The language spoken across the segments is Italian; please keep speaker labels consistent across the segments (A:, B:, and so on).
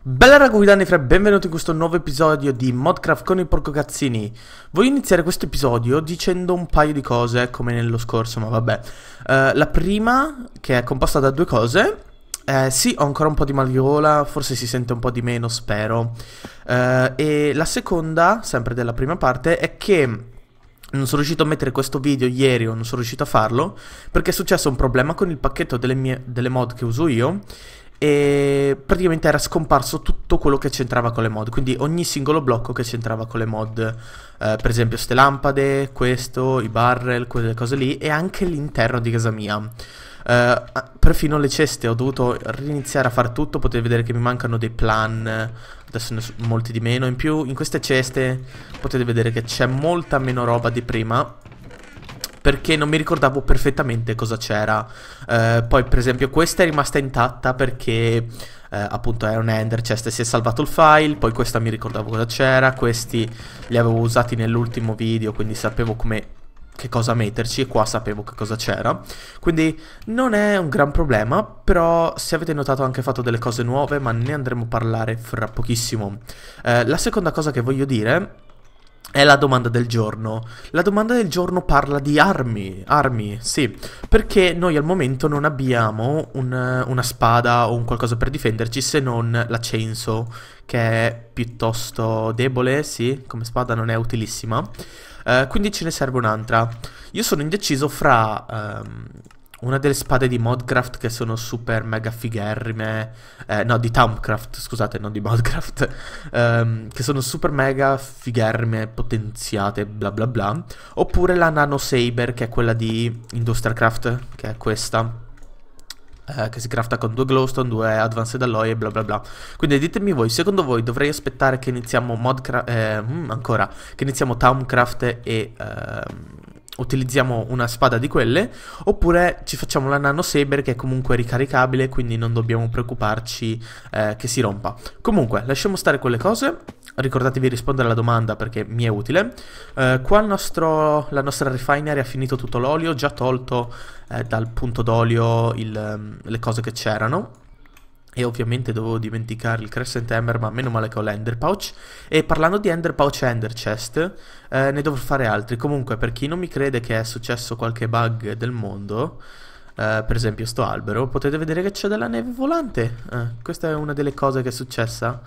A: Bella raga guidani e benvenuti in questo nuovo episodio di Modcraft con i porco cazzini. Voglio iniziare questo episodio dicendo un paio di cose, come nello scorso, ma vabbè. Uh, la prima, che è composta da due cose, eh, sì, ho ancora un po' di mal forse si sente un po' di meno, spero. Eh, e la seconda, sempre della prima parte, è che non sono riuscito a mettere questo video ieri o non sono riuscito a farlo perché è successo un problema con il pacchetto delle, mie, delle mod che uso io e praticamente era scomparso tutto quello che c'entrava con le mod, quindi ogni singolo blocco che c'entrava con le mod, eh, per esempio ste lampade, questo, i barrel, quelle cose lì, e anche l'interno di casa mia. Eh, perfino le ceste ho dovuto riniziare a fare tutto, potete vedere che mi mancano dei plan, adesso ne sono molti di meno, in più in queste ceste potete vedere che c'è molta meno roba di prima, perché non mi ricordavo perfettamente cosa c'era. Eh, poi, per esempio, questa è rimasta intatta perché eh, appunto era un ender chest e si è salvato il file, poi questa mi ricordavo cosa c'era, questi li avevo usati nell'ultimo video, quindi sapevo come che cosa metterci e qua sapevo che cosa c'era. Quindi non è un gran problema, però se avete notato ho anche fatto delle cose nuove, ma ne andremo a parlare fra pochissimo. Eh, la seconda cosa che voglio dire è la domanda del giorno. La domanda del giorno parla di armi, armi, sì, perché noi al momento non abbiamo un, una spada o un qualcosa per difenderci se non la censo, che è piuttosto debole, sì, come spada non è utilissima. Uh, quindi ce ne serve un'altra. Io sono indeciso fra... Um, una delle spade di Modcraft che sono super mega figherrime. Eh, no, di Tomcraft, scusate, non di Modcraft. Ehm, che sono super mega figherrime, potenziate, bla bla bla. Oppure la Nano Saber, che è quella di Industrialcraft, che è questa. Eh, che si crafta con due glowstone, due advanced alloy e bla bla bla. Quindi ditemi voi, secondo voi dovrei aspettare che iniziamo Modcraft... Eh, mm, ancora, che iniziamo Tomcraft e... Ehm, utilizziamo una spada di quelle, oppure ci facciamo la nano saber che è comunque ricaricabile, quindi non dobbiamo preoccuparci eh, che si rompa. Comunque, lasciamo stare quelle cose, ricordatevi di rispondere alla domanda perché mi è utile. Eh, qua nostro, la nostra refinery ha finito tutto l'olio, già tolto eh, dal punto d'olio ehm, le cose che c'erano, e ovviamente dovevo dimenticare il Crescent Hammer, ma meno male che ho l'Ender Pouch. E parlando di Ender Pouch e Ender Chest, eh, ne dovrò fare altri. Comunque, per chi non mi crede che è successo qualche bug del mondo, eh, per esempio sto albero, potete vedere che c'è della neve volante. Eh, questa è una delle cose che è successa.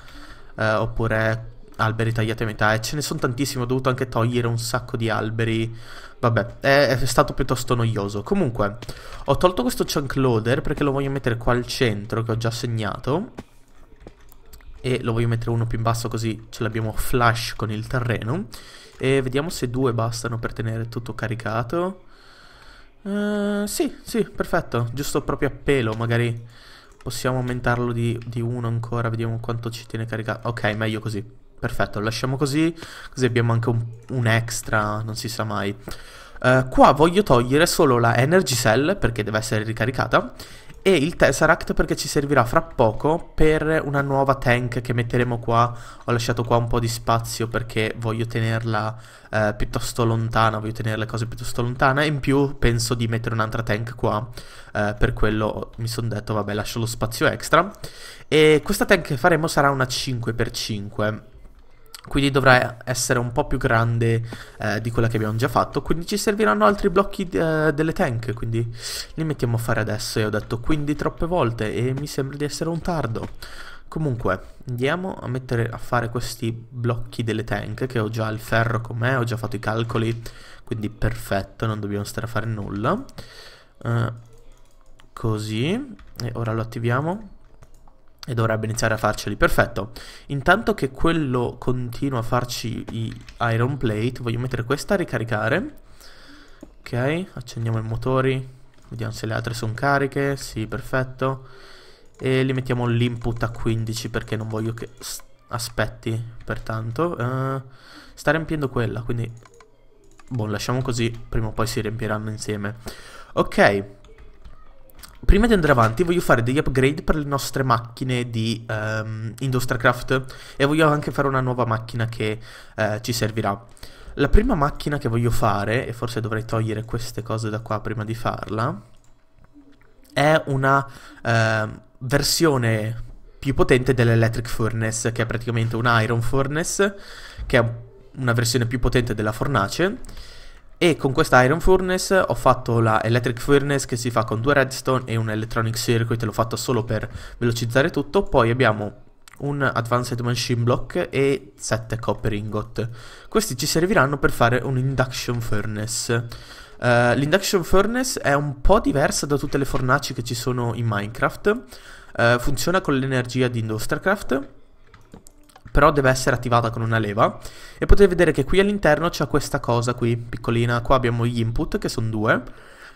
A: Eh, oppure alberi tagliati a metà, e ce ne sono tantissimi, ho dovuto anche togliere un sacco di alberi Vabbè, è, è, stato piuttosto noioso. Comunque, ho tolto questo chunk loader perché lo voglio mettere qua al centro che ho già segnato. E lo voglio mettere uno più in basso così ce l'abbiamo flash con il terreno. E vediamo se due bastano per tenere tutto caricato. Uh, sì, sì, perfetto. Giusto proprio a pelo, magari possiamo aumentarlo di, di uno ancora. Vediamo quanto ci tiene caricato. Ok, meglio così. Perfetto, lasciamo così, così abbiamo anche un, un extra, non si sa mai. Uh, qua voglio togliere solo la Energy Cell perché deve essere ricaricata e il Tesseract perché ci servirà fra poco per una nuova tank che metteremo qua. Ho lasciato qua un po' di spazio perché voglio tenerla eh, piuttosto lontana, voglio tenere le cose piuttosto lontane. In più penso di mettere un'altra tank qua, eh, per quello mi sono detto vabbè lascio lo spazio extra. E questa tank che faremo sarà una 5x5 quindi dovrà essere un po' più grande eh, di quella che abbiamo già fatto quindi ci serviranno altri blocchi eh, delle tank quindi li mettiamo a fare adesso e ho detto quindi troppe volte e mi sembra di essere un tardo comunque andiamo a mettere a fare questi blocchi delle tank che ho già il ferro con me ho già fatto i calcoli quindi perfetto non dobbiamo stare a fare nulla eh, così e ora lo attiviamo e dovrebbe iniziare a farceli. Perfetto. Intanto che quello continua a farci i iron plate, voglio mettere questa a ricaricare. Ok, accendiamo i motori. Vediamo se le altre sono cariche. Sì, perfetto. E li mettiamo l'input a 15 perché non voglio che aspetti. Pertanto, uh, eh, sta riempiendo quella, quindi... Boh, lasciamo così, prima o poi si riempiranno insieme. Ok, Prima di andare avanti voglio fare degli upgrade per le nostre macchine di um, Industracraft e voglio anche fare una nuova macchina che uh, ci servirà. La prima macchina che voglio fare, e forse dovrei togliere queste cose da qua prima di farla, è una uh, versione più potente dell'Electric Furnace, che è praticamente un Iron Furnace, che è una versione più potente della fornace, e con questa Iron Furnace ho fatto la Electric Furnace che si fa con due redstone e un electronic circuit, l'ho fatto solo per velocizzare tutto, poi abbiamo un Advanced Machine Block e 7 copper ingot. Questi ci serviranno per fare un Induction Furnace. Uh, L'Induction Furnace è un po' diversa da tutte le fornaci che ci sono in Minecraft, uh, funziona con l'energia di Industrialcraft però deve essere attivata con una leva e potete vedere che qui all'interno c'è questa cosa qui piccolina qua abbiamo gli input che sono due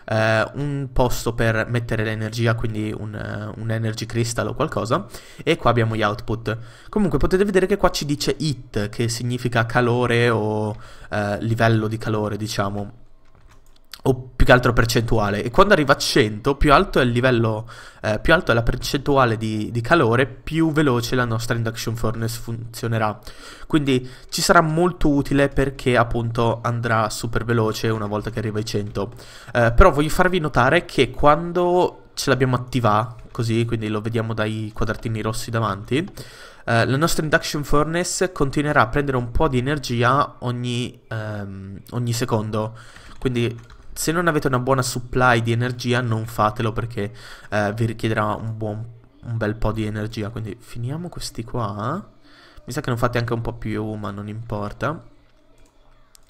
A: eh, un posto per mettere l'energia quindi un, eh, un, energy crystal o qualcosa e qua abbiamo gli output comunque potete vedere che qua ci dice hit che significa calore o eh, livello di calore diciamo o più che altro percentuale. E quando arriva a 100, più alto è il livello, eh, più alto è la percentuale di, di, calore, più veloce la nostra induction furnace funzionerà. Quindi ci sarà molto utile perché appunto andrà super veloce una volta che arriva ai 100. Eh, però voglio farvi notare che quando ce l'abbiamo attivata, così, quindi lo vediamo dai quadratini rossi davanti, eh, la nostra induction furnace continuerà a prendere un po' di energia ogni, ehm, ogni secondo. Quindi se non avete una buona supply di energia non fatelo perché eh, vi richiederà un, buon, un bel po' di energia. Quindi finiamo questi qua. Mi sa che non fate anche un po' più, ma non importa.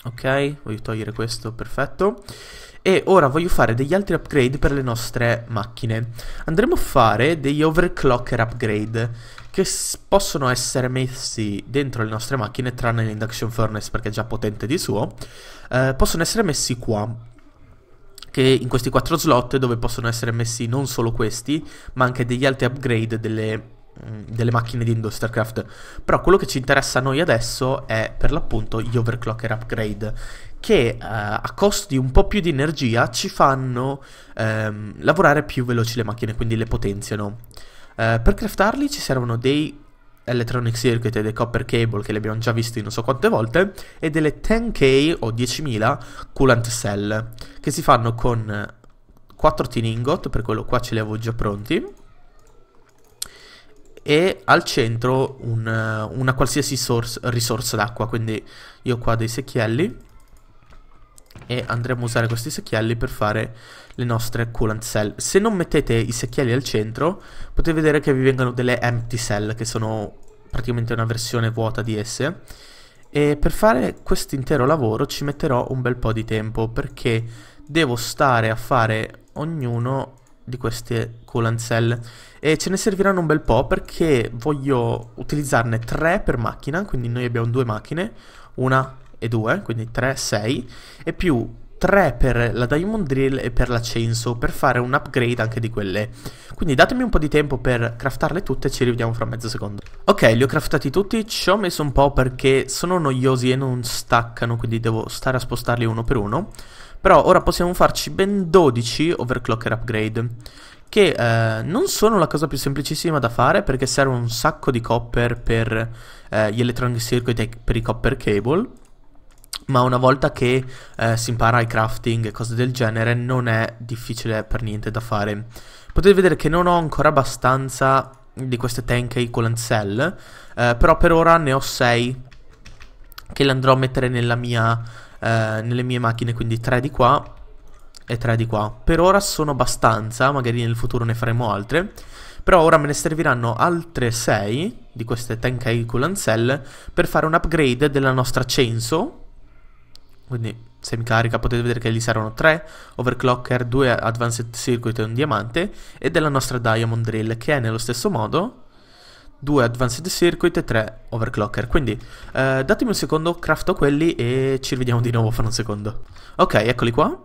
A: Ok, voglio togliere questo, perfetto. E ora voglio fare degli altri upgrade per le nostre macchine. Andremo a fare degli overclocker upgrade che possono essere messi dentro le nostre macchine, tranne l'induction furnace perché è già potente di suo. Eh, possono essere messi qua che in questi quattro slot dove possono essere messi non solo questi, ma anche degli altri upgrade delle, mm, delle macchine di Industrialcraft. Però quello che ci interessa a noi adesso è per l'appunto gli overclocker upgrade, che eh, a costo di un po' più di energia ci fanno ehm, lavorare più veloci le macchine, quindi le potenziano. Eh, per craftarli ci servono dei Electronic Circuit e dei Copper Cable che li abbiamo già visti non so quante volte e delle 10K o 10.000 coolant cell che si fanno con 4 eh, tin ingot, per quello qua ce li avevo già pronti e al centro un, eh, una qualsiasi source, risorsa d'acqua, quindi io qua ho dei secchielli e andremo a usare questi secchielli per fare le nostre coolant cell. Se non mettete i secchielli al centro potete vedere che vi vengono delle empty cell che sono praticamente una versione vuota di esse e per fare questo intero lavoro ci metterò un bel po' di tempo perché devo stare a fare ognuno di queste coolant cell e ce ne serviranno un bel po' perché voglio utilizzarne tre per macchina quindi noi abbiamo due macchine una e 2, quindi 3, 6, e più 3 per la Diamond Drill e per la Censo per fare un upgrade anche di quelle. Quindi datemi un po' di tempo per craftarle tutte e ci rivediamo fra mezzo secondo. Ok, li ho craftati tutti, ci ho messo un po' perché sono noiosi e non staccano, quindi devo stare a spostarli uno per uno. Però ora possiamo farci ben 12 overclocker upgrade che eh, non sono la cosa più semplicissima da fare perché serve un sacco di copper per eh, gli electronic circuit e per i copper cable ma una volta che eh, si impara i crafting e cose del genere non è difficile per niente da fare. Potete vedere che non ho ancora abbastanza di queste Tenkei con l'ancel, eh, però per ora ne ho 6 che le andrò a mettere mia, eh, nelle mie macchine, quindi 3 di qua e 3 di qua. Per ora sono abbastanza, magari nel futuro ne faremo altre. Però ora me ne serviranno altre 6 di queste Tenkei con cell per fare un upgrade della nostra Censo quindi se mi carica potete vedere che gli servono 3 overclocker, 2 advanced circuit e un diamante e della nostra diamond drill che è nello stesso modo 2 advanced circuit e 3 overclocker quindi eh, datemi un secondo, crafto quelli e ci rivediamo di nuovo fra un secondo ok eccoli qua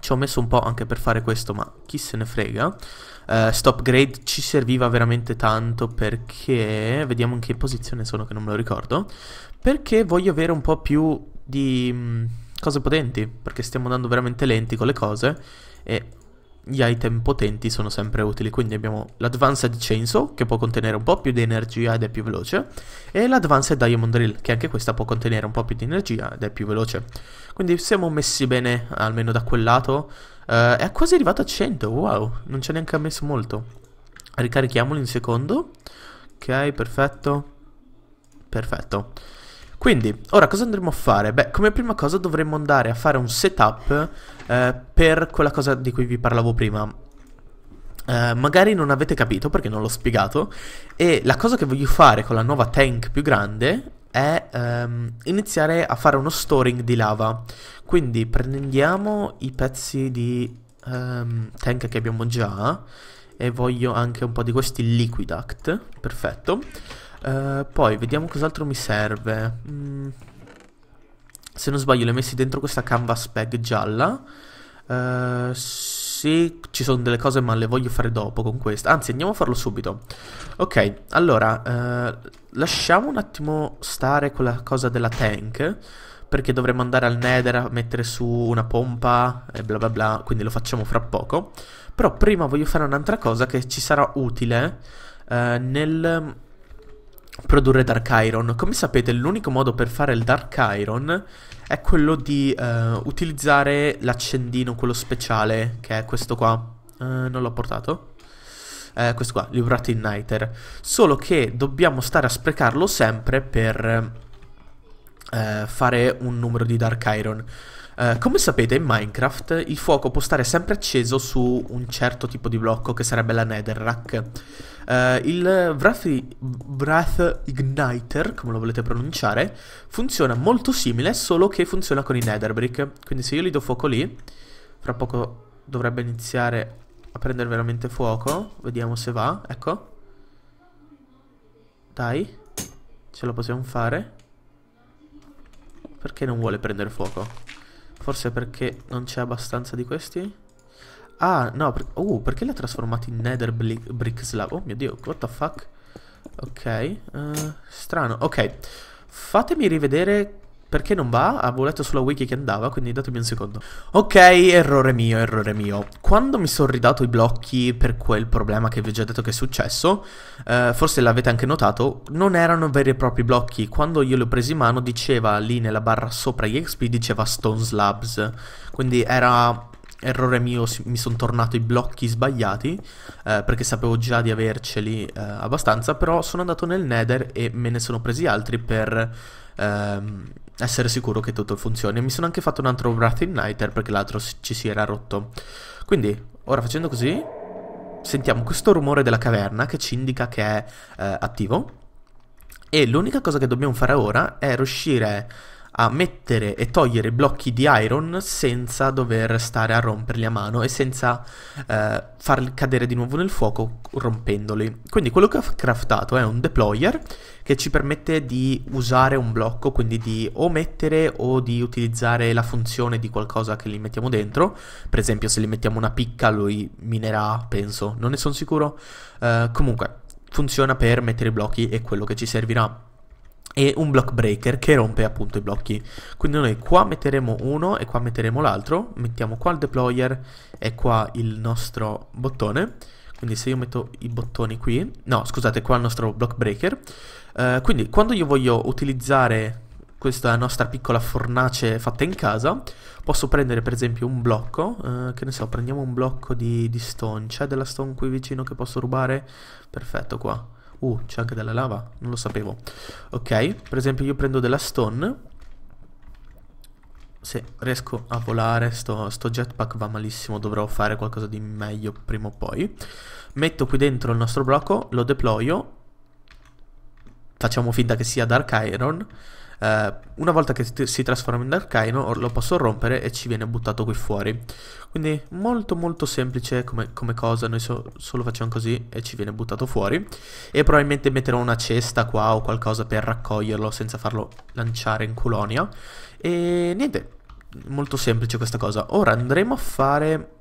A: ci ho messo un po' anche per fare questo ma chi se ne frega eh, stop grade ci serviva veramente tanto perché vediamo in che posizione sono che non me lo ricordo perché voglio avere un po' più di mm, cose potenti, perché stiamo andando veramente lenti con le cose e gli item potenti sono sempre utili. Quindi abbiamo l'Advanced Chainsaw, che può contenere un po' più di energia ed è più veloce, e l'Advanced Diamond Drill, che anche questa può contenere un po' più di energia ed è più veloce. Quindi siamo messi bene, almeno da quel lato. Uh, è quasi arrivato a 100, wow, non ci ha neanche messo molto. Ricarichiamolo in secondo. Ok, perfetto. Perfetto. Quindi, ora cosa andremo a fare? Beh, come prima cosa dovremmo andare a fare un setup eh, per quella cosa di cui vi parlavo prima. Eh, magari non avete capito perché non l'ho spiegato e la cosa che voglio fare con la nuova tank più grande è ehm, iniziare a fare uno storing di lava quindi prendiamo i pezzi di ehm, tank che abbiamo già e voglio anche un po' di questi liquid act perfetto eh, poi vediamo cos'altro mi serve. Mm. Se non sbaglio le ho messi dentro questa canvas bag gialla. Uh, sì, ci sono delle cose ma le voglio fare dopo con questa. Anzi, andiamo a farlo subito. Ok, allora, uh, lasciamo un attimo stare quella cosa della tank. Perché dovremmo andare al nether a mettere su una pompa e bla bla bla. Quindi lo facciamo fra poco. Però prima voglio fare un'altra cosa che ci sarà utile nel produrre Dark Iron. Come sapete, l'unico modo per fare il Dark Iron è quello di uh, utilizzare l'accendino, quello speciale, che è questo qua. Uh, non l'ho portato. Uh, questo qua, Librato Igniter. Solo che dobbiamo stare a sprecarlo sempre per eh, fare un numero di Dark Iron. Uh, come sapete in Minecraft il fuoco può stare sempre acceso su un certo tipo di blocco che sarebbe la netherrack. Eh, il Wrath, Wrath, Igniter, come lo volete pronunciare, funziona molto simile, solo che funziona con i Netherbrick. Quindi se io gli do fuoco lì, fra poco dovrebbe iniziare a prendere veramente fuoco. Vediamo se va, ecco. Dai, ce la possiamo fare. Perché non vuole prendere fuoco? Forse perché non c'è abbastanza di questi? Ah, no, per uh, perché l'ha trasformato in Nether Brick, Slab? Oh mio Dio, what the fuck? Ok, uh, strano. Ok, fatemi rivedere perché non va. Avevo letto sulla wiki che andava, quindi datemi un secondo. Ok, errore mio, errore mio. Quando mi sono ridato i blocchi per quel problema che vi ho già detto che è successo, eh, forse l'avete anche notato, non erano veri e propri blocchi. Quando io li ho presi in mano diceva lì nella barra sopra gli XP, diceva Stone Slabs. Quindi era errore mio, mi sono tornato i blocchi sbagliati, eh, perché sapevo già di averceli eh, abbastanza, però sono andato nel nether e me ne sono presi altri per ehm, essere sicuro che tutto funzioni. Mi sono anche fatto un altro Wrath Igniter perché l'altro ci si era rotto. Quindi, ora facendo così, sentiamo questo rumore della caverna che ci indica che è eh, attivo. E l'unica cosa che dobbiamo fare ora è riuscire a mettere e togliere blocchi di iron senza dover stare a romperli a mano e senza eh, farli cadere di nuovo nel fuoco rompendoli. Quindi quello che ho craftato è un deployer che ci permette di usare un blocco, quindi di o mettere o di utilizzare la funzione di qualcosa che li mettiamo dentro. Per esempio se li mettiamo una picca lui minerà, penso, non ne sono sicuro. Eh, comunque funziona per mettere i blocchi e quello che ci servirà e un block breaker che rompe appunto i blocchi quindi noi qua metteremo uno e qua metteremo l'altro mettiamo qua il deployer e qua il nostro bottone quindi se io metto i bottoni qui no scusate qua il nostro block breaker eh, quindi quando io voglio utilizzare questa nostra piccola fornace fatta in casa posso prendere per esempio un blocco eh, che ne so prendiamo un blocco di, di stone c'è della stone qui vicino che posso rubare perfetto qua Uh, c'è anche della lava, non lo sapevo. Ok, per esempio io prendo della stone. Se riesco a volare, sto, sto jetpack va malissimo, dovrò fare qualcosa di meglio prima o poi. Metto qui dentro il nostro blocco, lo deployo. Facciamo finta che sia Dark Iron eh, una volta che si trasforma in arcaino lo posso rompere e ci viene buttato qui fuori. Quindi molto molto semplice come, come cosa, noi so solo facciamo così e ci viene buttato fuori. E probabilmente metterò una cesta qua o qualcosa per raccoglierlo senza farlo lanciare in colonia. E niente, molto semplice questa cosa. Ora andremo a fare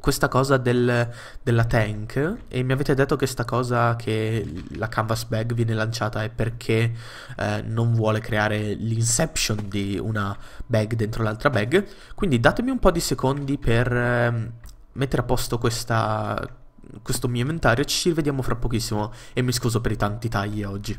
A: questa cosa del, della tank e mi avete detto che questa cosa che la canvas bag viene lanciata è perché eh, non vuole creare l'inception di una bag dentro l'altra bag quindi datemi un po' di secondi per eh, mettere a posto questa, questo mio inventario ci rivediamo fra pochissimo e mi scuso per i tanti tagli oggi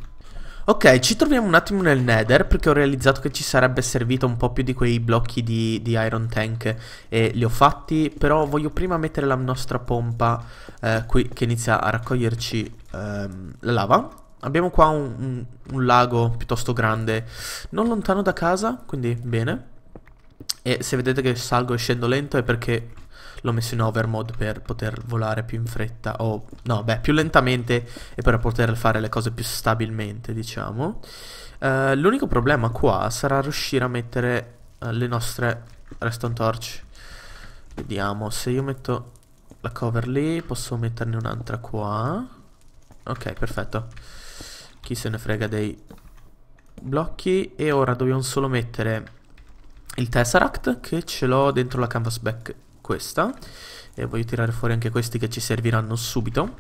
A: Ok, ci troviamo un attimo nel nether perché ho realizzato che ci sarebbe servito un po' più di quei blocchi di, di iron tank e li ho fatti, però voglio prima mettere la nostra pompa eh, qui che inizia a raccoglierci ehm, la lava. Abbiamo qua un, un, un lago piuttosto grande, non lontano da casa, quindi bene. E se vedete che salgo e scendo lento è perché l'ho messo in over mode per poter volare più in fretta o no, beh, più lentamente e per poter fare le cose più stabilmente, diciamo. Uh, l'unico problema qua sarà riuscire a mettere uh, le nostre redstone torch. Vediamo, se io metto la cover lì, posso metterne un'altra qua. Ok, perfetto. Chi se ne frega dei blocchi e ora dobbiamo solo mettere il Tesseract che ce l'ho dentro la canvas back questa e voglio tirare fuori anche questi che ci serviranno subito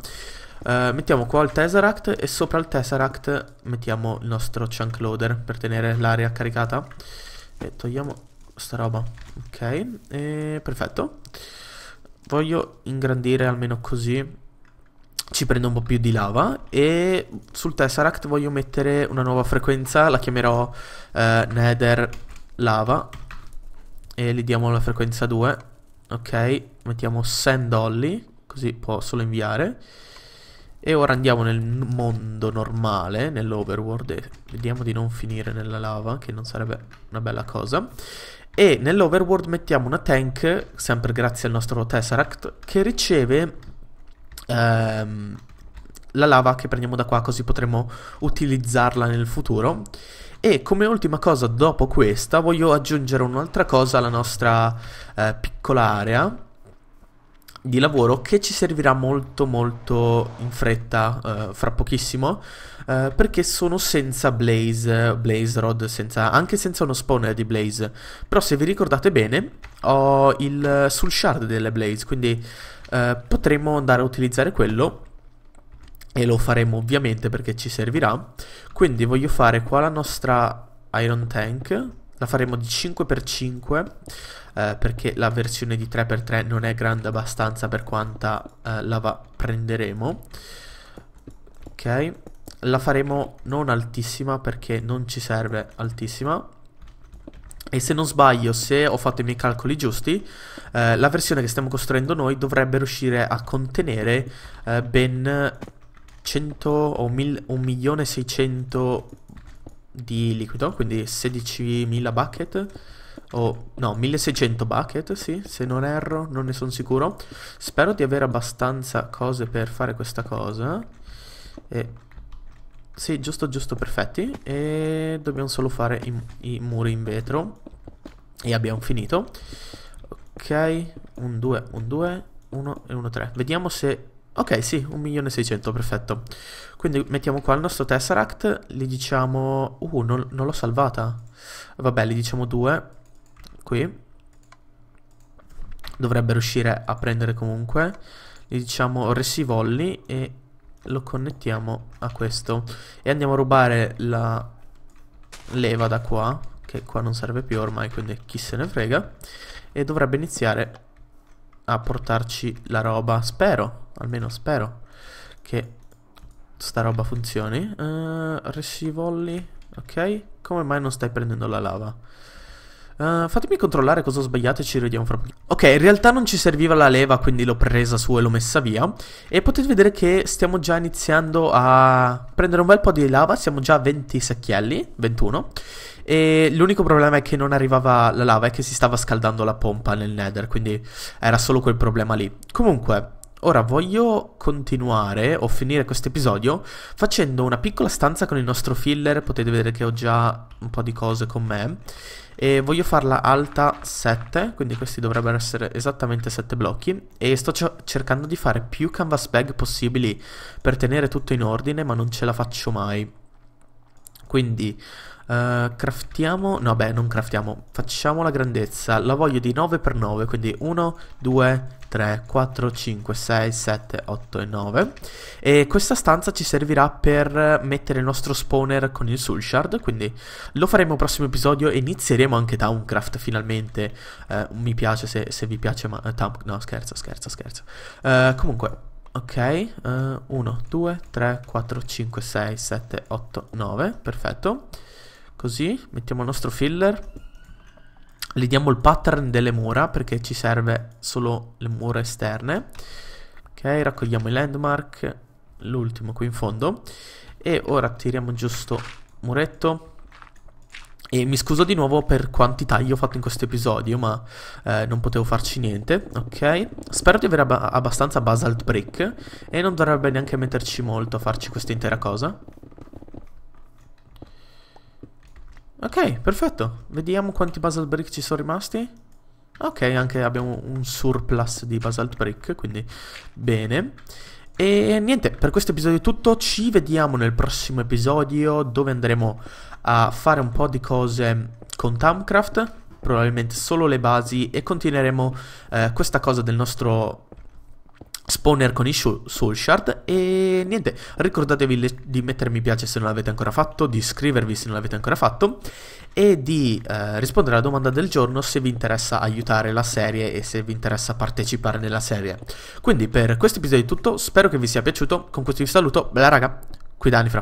A: uh, mettiamo qua il Tesseract e sopra il Tesseract mettiamo il nostro chunk loader per tenere l'area caricata e togliamo sta roba ok e perfetto voglio ingrandire almeno così ci prendo un po' più di lava e sul Tesseract voglio mettere una nuova frequenza, la chiamerò eh, Nether Lava e gli diamo la frequenza 2. Ok, mettiamo send only, così può solo inviare. E ora andiamo nel mondo normale, nell'overworld, e vediamo di non finire nella lava, che non sarebbe una bella cosa. E nell'overworld mettiamo una tank, sempre grazie al nostro Tesseract, che riceve ehm, la lava che prendiamo da qua così potremo utilizzarla nel futuro. E come ultima cosa dopo questa voglio aggiungere un'altra cosa alla nostra eh, piccola area di lavoro che ci servirà molto molto in fretta eh, fra pochissimo eh, perché sono senza blaze, blaze rod, senza, anche senza uno spawner di blaze però se vi ricordate bene ho il sul shard delle blaze quindi eh, potremmo andare a utilizzare quello e lo faremo ovviamente perché ci servirà quindi voglio fare qua la nostra iron tank la faremo di 5x5 eh, perché la versione di 3x3 non è grande abbastanza per quanta eh, lava prenderemo ok la faremo non altissima perché non ci serve altissima e se non sbaglio, se ho fatto i miei calcoli giusti, eh, la versione che stiamo costruendo noi dovrebbe riuscire a contenere eh, ben 100 o 1 milione 600 di liquido, quindi 16.000 bucket o no, 1600 bucket, sì, se non erro, non ne sono sicuro. Spero di avere abbastanza cose per fare questa cosa. E, sì, giusto, giusto, perfetti. E dobbiamo solo fare i, i muri in vetro. E abbiamo finito. Ok, un 2, un 2, 1 e 1, 3. Vediamo se Ok, sì, 1.600.000, perfetto. Quindi mettiamo qua il nostro Tesseract, gli diciamo... Uh, non, non l'ho salvata. Vabbè, gli diciamo 2, qui. Dovrebbe riuscire a prendere comunque. Gli diciamo resivolli e lo connettiamo a questo. E andiamo a rubare la leva da qua, che qua non serve più ormai, quindi chi se ne frega. E dovrebbe iniziare a portarci la roba. Spero, almeno spero, che sta roba funzioni. Uh, eh, volli. ok. Come mai non stai prendendo la lava? Uh, fatemi controllare cosa ho sbagliato e ci rivediamo fra poco. Ok, in realtà non ci serviva la leva, quindi l'ho presa su e l'ho messa via. E potete vedere che stiamo già iniziando a prendere un bel po' di lava, siamo già a 20 secchielli, 21. E l'unico problema è che non arrivava la lava, è che si stava scaldando la pompa nel nether, quindi era solo quel problema lì. Comunque, Ora voglio continuare o finire questo episodio facendo una piccola stanza con il nostro filler, potete vedere che ho già un po' di cose con me e voglio farla alta 7, quindi questi dovrebbero essere esattamente 7 blocchi e sto cercando di fare più canvas bag possibili per tenere tutto in ordine ma non ce la faccio mai. Quindi Uh, craftiamo, no beh non craftiamo, facciamo la grandezza, la voglio di 9x9, quindi 1, 2, 3. 3, 4, 5, 6, 7, 8 e 9. E questa stanza ci servirà per mettere il nostro spawner con il soul shard, quindi lo faremo al prossimo episodio e inizieremo anche Towncraft finalmente. Eh, mi piace se, se, vi piace, ma... Eh, Town... No, scherzo, scherzo, scherzo. Eh, comunque, ok, 1, 2, 3, 4, 5, 6, 7, 8, 9, perfetto. Così, mettiamo il nostro filler le diamo il pattern delle mura perché ci serve solo le mura esterne ok raccogliamo i landmark l'ultimo qui in fondo e ora tiriamo giù sto muretto e mi scuso di nuovo per quanti tagli ho fatto in questo episodio, ma eh, non potevo farci niente, ok? Spero di avere ab abbastanza basalt brick e non dovrebbe neanche metterci molto a farci questa intera cosa. Ok, perfetto. Vediamo quanti basalt brick ci sono rimasti. Ok, anche abbiamo un surplus di basalt brick, quindi bene. E niente, per questo episodio è tutto, ci vediamo nel prossimo episodio dove andremo a fare un po' di cose con Tamcraft, probabilmente solo le basi e continueremo eh, questa cosa del nostro Spawner con i Soul Shard e niente, ricordatevi le, di mettere mi piace se non l'avete ancora fatto, di iscrivervi se non l'avete ancora fatto e di eh, rispondere alla domanda del giorno se vi interessa aiutare la serie e se vi interessa partecipare nella serie. Quindi per questo episodio è tutto, spero che vi sia piaciuto, con questo vi saluto, bella raga, qui da Anifra.